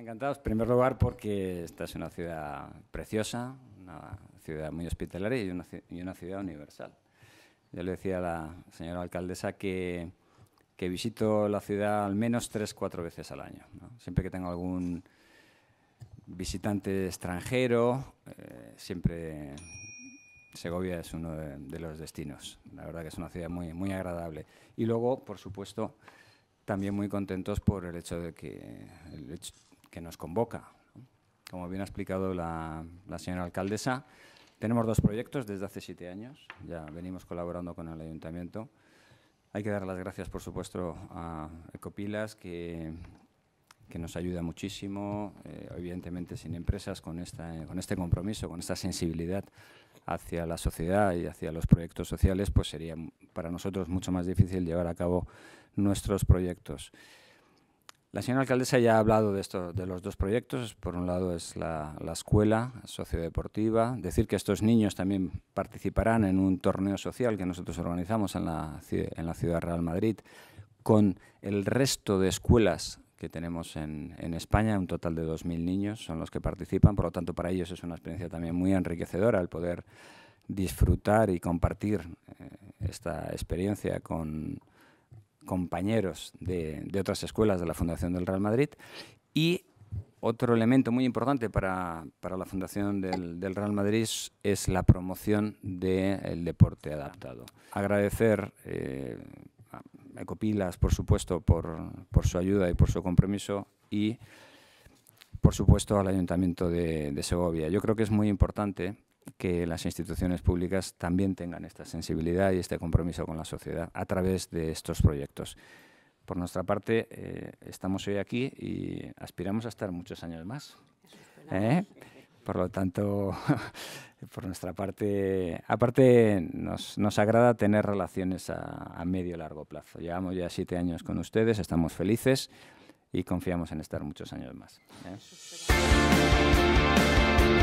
encantados, en primer lugar, porque esta es una ciudad preciosa, una ciudad muy hospitalaria y una, ciudad universal. Ya le decía a la señora alcaldesa que, que visito la ciudad al menos tres, cuatro veces al año. Siempre que tengo algún visitante extranjero, eh, siempre Segovia es uno de, los destinos. La verdad que es una ciudad muy, muy agradable. Y luego, por supuesto, también muy contentos por el hecho de que el hecho, que nos convoca. Como bien ha explicado la, señora alcaldesa, tenemos dos proyectos desde hace siete años, ya venimos colaborando con el ayuntamiento. Hay que dar las gracias, por supuesto, a Ecopilas, que, que nos ayuda muchísimo, eh, evidentemente sin empresas, con, esta, con este compromiso, con esta sensibilidad hacia la sociedad y hacia los proyectos sociales, pues sería para nosotros mucho más difícil llevar a cabo nuestros proyectos. La señora alcaldesa ya ha hablado de, esto, de los dos proyectos. Por un lado es la, escuela sociodeportiva. Decir que estos niños también participarán en un torneo social que nosotros organizamos en la, en la Ciudad Real Madrid con el resto de escuelas que tenemos en, España, un total de 2.000 niños son los que participan, por lo tanto para ellos es una experiencia también muy enriquecedora el poder disfrutar y compartir eh, esta experiencia con, compañeros de, otras escuelas de la Fundación del Real Madrid y otro elemento muy importante para, la Fundación del, Real Madrid es la promoción del deporte adaptado. Agradecer eh, a Ecopilas, por supuesto, por, por, su ayuda y por su compromiso y, por supuesto, al Ayuntamiento de Segovia. Yo creo que es muy importante que las instituciones públicas también tengan esta sensibilidad y este compromiso con la sociedad a través de estos proyectos. Por nuestra parte, eh, estamos hoy aquí y aspiramos a estar muchos años más. ¿eh? Por lo tanto, por nuestra parte, aparte nos, nos agrada tener relaciones a, medio y largo plazo. Llevamos ya siete años con ustedes, estamos felices y confiamos en estar muchos años más. ¿eh?